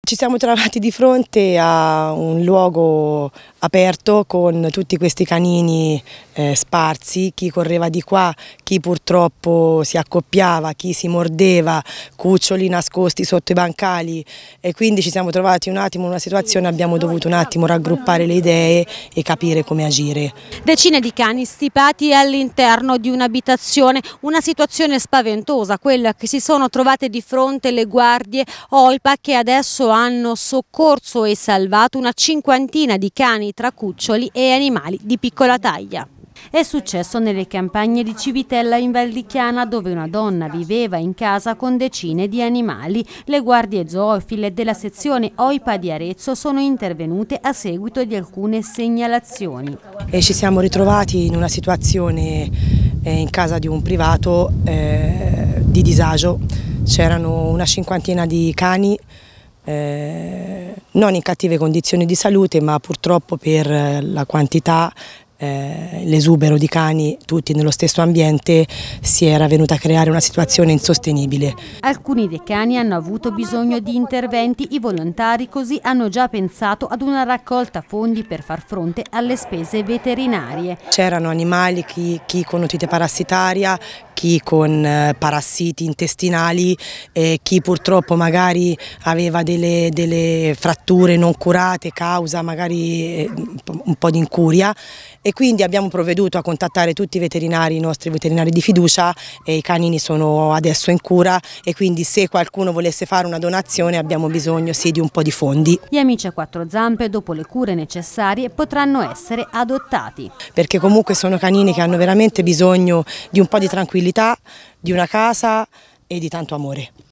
Ci siamo trovati di fronte a un luogo aperto con tutti questi canini eh, sparsi, chi correva di qua, chi purtroppo si accoppiava, chi si mordeva, cuccioli nascosti sotto i bancali e quindi ci siamo trovati un attimo in una situazione, abbiamo dovuto un attimo raggruppare le idee e capire come agire. Decine di cani stipati all'interno di un'abitazione, una situazione spaventosa, quella che si sono trovate di fronte le guardie Olpa che adesso hanno soccorso e salvato una cinquantina di cani tra cuccioli e animali di piccola taglia. È successo nelle campagne di Civitella in Valdichiana dove una donna viveva in casa con decine di animali. Le guardie zoofile della sezione OIPA di Arezzo sono intervenute a seguito di alcune segnalazioni. E ci siamo ritrovati in una situazione eh, in casa di un privato eh, di disagio. C'erano una cinquantina di cani eh, non in cattive condizioni di salute ma purtroppo per eh, la quantità eh, l'esubero di cani tutti nello stesso ambiente si era venuta a creare una situazione insostenibile. Alcuni dei cani hanno avuto bisogno di interventi, i volontari così hanno già pensato ad una raccolta fondi per far fronte alle spese veterinarie. C'erano animali, chi, chi con otite parassitaria, chi con eh, parassiti intestinali, eh, chi purtroppo magari aveva delle, delle, fratture non curate causa magari eh, un po' di incuria e quindi abbiamo provveduto a contattare tutti i veterinari, i nostri veterinari di fiducia e i canini sono adesso in cura e quindi se qualcuno volesse fare una donazione abbiamo bisogno sì di un po' di fondi. Gli amici a quattro zampe dopo le cure necessarie potranno essere adottati. Perché comunque sono canini che hanno veramente bisogno di un po' di tranquillità tranquillità, di una casa e di tanto amore.